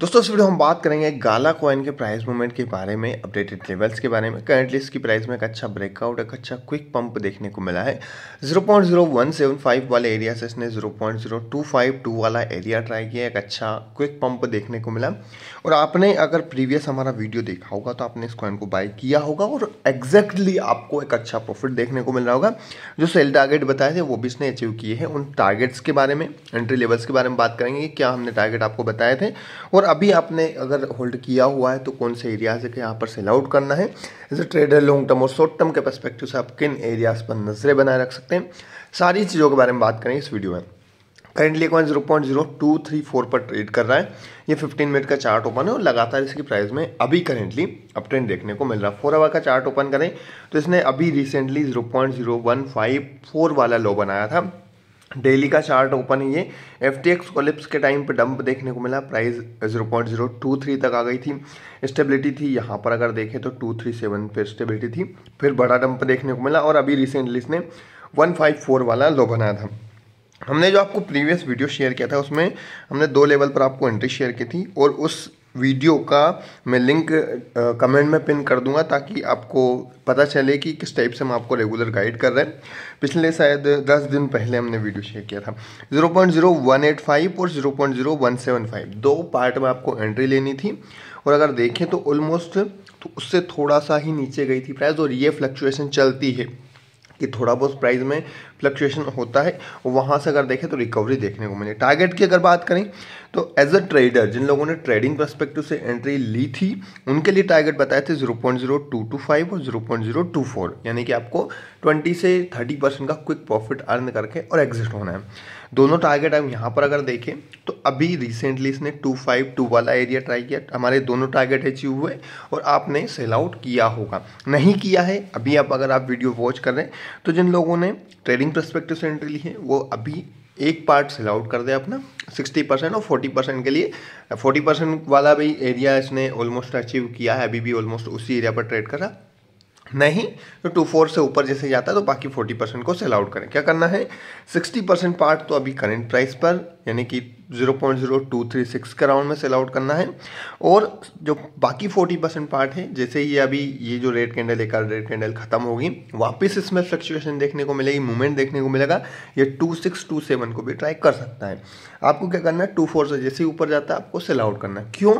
दोस्तों इस वीडियो हम बात करेंगे गाला कॉइन के प्राइस मूवमेंट के बारे में अपडेटेड लेवल्स के बारे में करंटली इसकी प्राइस में एक अच्छा ब्रेकआउट एक अच्छा क्विक पंप देखने को मिला है 0.0175 वाले एरिया से इसने 0.0252 वाला एरिया ट्राई किया एक अच्छा क्विक पंप देखने को मिला और आपने अगर प्रीवियस हमारा वीडियो देखा होगा तो आपने इस कॉइन को बाई किया होगा और एग्जैक्टली आपको एक अच्छा प्रॉफिट देखने को मिल रहा होगा जो सेल टारगेट बताए थे वो भी इसने अचीव किए हैं उन टारगेट्स के बारे में एंट्री लेवल्स के बारे में बात करेंगे क्या हमने टारगेट आपको बताए थे और अभी आपने अगर होल्ड किया हुआ है तो कौन से एरियाज है कि यहाँ पर सेल आउट करना है as a trader long term और शॉर्ट टर्म के परस्पेक्टिव से आप किन एरियाज पर नजरें बनाए रख सकते हैं सारी चीज़ों के बारे में बात करें इस वीडियो में currently coin zero point zero two three four पर ट्रेड कर रहा है ये फिफ्टीन मिनट का चार्ट ओपन है और लगातार इसकी प्राइस में अभी करेंटली अप ट्रेंड देखने को मिल रहा है फोर आवर का चार्ट ओपन करें तो इसने अभी recently zero point zero one five four वाला लो बनाया था डेली का चार्ट ओपन है ये एफ टी एक्स कोलिप्स के टाइम पे डंप देखने को मिला price zero point zero two three तक आ गई थी स्टेबिलिटी थी यहाँ पर अगर देखें तो टू थ्री सेवन पे स्टेबिलिटी थी फिर बड़ा डंप देखने को मिला और अभी रिसेंटली इसने वन फाइव फोर वाला लो बनाया था हमने जो आपको प्रीवियस वीडियो शेयर किया था उसमें हमने दो लेवल पर आपको एंट्री शेयर की थी और उस वीडियो का मैं लिंक कमेंट में पिन कर दूंगा ताकि आपको पता चले कि किस टाइप से हम आपको रेगुलर गाइड कर रहे हैं पिछले शायद दस दिन पहले हमने वीडियो शेयर किया था 0.0185 और 0.0175 दो पार्ट में आपको एंट्री लेनी थी और अगर देखें तो ऑलमोस्ट तो उससे थोड़ा सा ही नीचे गई थी प्राइस और ये फ्लक्चुएशन चलती है कि थोड़ा बहुत प्राइस में फ्लक्चुएशन होता है वहाँ से अगर देखें तो रिकवरी देखने को मिले टारगेट की अगर बात करें तो एज अ ट्रेडर जिन लोगों ने ट्रेडिंग परस्पेक्टिव से एंट्री ली थी उनके लिए टारगेट बताए थे 0.0225 और 0.024 यानी कि आपको 20 से 30 परसेंट का क्विक प्रॉफिट अर्न करके और एग्जिट होना है दोनों टारगेट हम यहाँ पर अगर देखें तो अभी रिसेंटली इसने टू फाइव टू वाला एरिया ट्राई किया हमारे दोनों टारगेट अचीव हुए और आपने सेल आउट किया होगा नहीं किया है अभी आप अगर आप वीडियो वॉच कर रहे हैं तो जिन लोगों ने ट्रेडिंग परस्पेक्टिव से एंट्री ली है वो अभी एक पार्ट सेल आउट कर दे अपना 60 परसेंट और 40 परसेंट के लिए 40 परसेंट वाला भी एरिया इसने ऑलमोस्ट अचीव किया है अभी भी ऑलमोस्ट उसी एरिया पर ट्रेड करा नहीं तो टू फोर से ऊपर जैसे जाता है तो बाकी फोर्टी परसेंट को सेल आउट करें क्या करना है सिक्सटी परसेंट पार्ट तो अभी करंट प्राइस पर यानी कि zero point zero two three six के राउंड में सेल आउट करना है और जो बाकी फोर्टी परसेंट पार्ट है जैसे ही अभी ये जो रेड कैंडल एक रेड कैंडल खत्म होगी वापस इसमें फ्लक्चुएशन देखने को मिलेगी मूवमेंट देखने को मिलेगा ये टू सिक्स टू सेवन को भी ट्राई कर सकता है आपको क्या करना है टू फोर से जैसे ही ऊपर जाता है आपको सेल आउट करना है क्यों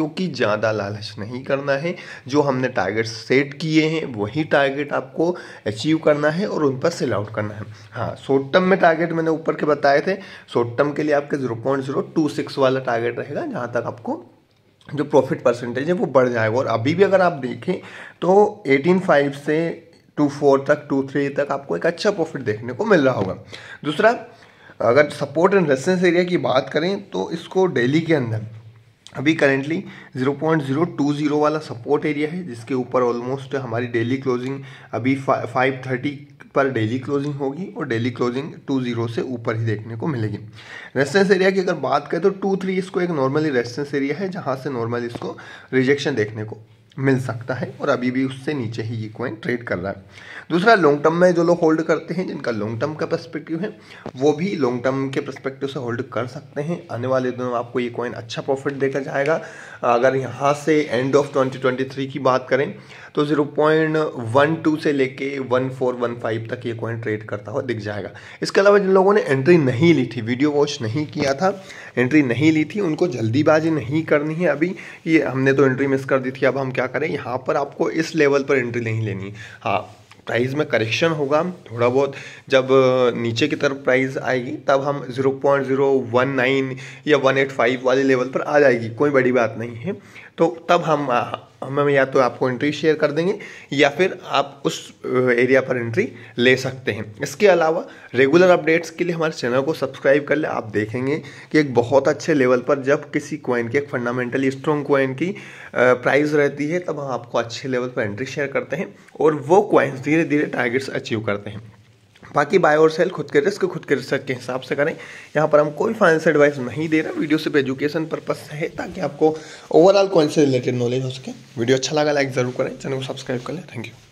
क्योंकि ज़्यादा लालच नहीं करना है जो हमने टारगेट सेट किए हैं वही टारगेट आपको अचीव करना है और उन पर सेल आउट करना है हाँ शॉर्ट टर्म में टारगेट मैंने ऊपर के बताए थे शॉर्ट टर्म के लिए आपके zero point zero two six वाला टारगेट रहेगा जहाँ तक आपको जो प्रॉफिट परसेंटेज है वो बढ़ जाएगा और अभी भी अगर आप देखें तो एटीन फाइव से टू फोर तक टू थ्री तक आपको एक अच्छा प्रॉफिट देखने को मिल रहा होगा दूसरा अगर सपोर्ट एंड रेसिडेंस एरिया की बात करें तो इसको डेली के अंदर अभी करेंटली 0.020 वाला सपोर्ट एरिया है जिसके ऊपर ऑलमोस्ट हमारी डेली क्लोजिंग अभी 530 पर डेली क्लोजिंग होगी और डेली क्लोजिंग 20 से ऊपर ही देखने को मिलेगी रेस्टेंस एरिया की अगर बात करें तो 23 इसको एक नॉर्मली रेस्टेंस एरिया है जहां से नॉर्मली इसको रिजेक्शन देखने को मिल सकता है और अभी भी उससे नीचे ही ये कॉइन ट्रेड कर रहा है दूसरा लॉन्ग टर्म में जो लोग होल्ड करते हैं जिनका लॉन्ग टर्म का पर्सपेक्टिव है वो भी लॉन्ग टर्म के पर्सपेक्टिव से होल्ड कर सकते हैं आने वाले दिनों आपको ये कॉइन अच्छा प्रॉफिट देकर जाएगा अगर यहाँ से एंड ऑफ 2023 की बात करें तो 0.12 से लेके 1415 तक ये कॉइन ट्रेड करता हुआ दिख जाएगा इसके अलावा जिन लोगों ने एंट्री नहीं ली थी वीडियो वॉच नहीं किया था एंट्री नहीं ली थी उनको जल्दीबाजी नहीं करनी है अभी ये हमने तो एंट्री मिस कर दी थी अब हम क्या करें यहाँ पर आपको इस लेवल पर एंट्री नहीं लेनी हाँ प्राइस में करेक्शन होगा थोड़ा बहुत जब नीचे की तरफ प्राइस आएगी तब हम 0.019 या 185 वाले लेवल पर आ जाएगी कोई बड़ी बात नहीं है तो तब हम हम या तो आपको एंट्री शेयर कर देंगे या फिर आप उस एरिया पर एंट्री ले सकते हैं इसके अलावा रेगुलर अपडेट्स के लिए हमारे चैनल को सब्सक्राइब कर ले आप देखेंगे कि एक बहुत अच्छे लेवल पर जब किसी कॉइन की एक फंडामेंटली स्ट्रॉन्ग कॉइन की प्राइस रहती है तब हम आपको अच्छे लेवल पर एंट्री शेयर करते हैं और वो कॉइन्स धीरे धीरे टारगेट्स अचीव करते हैं बाकी बाय और सेल खुद के रिस्क खुद के रिसर्च के हिसाब से करें यहाँ पर हम कोई फाइनेंस एडवाइस नहीं दे रहे वीडियो सिर्फ एजुकेशन से है ताकि आपको ओवरऑल कॉइन से रिलेटेड नॉलेज हो सके वीडियो अच्छा लगा लाइक ज़रूर करें चैनल को सब्सक्राइब कर लें थैंक यू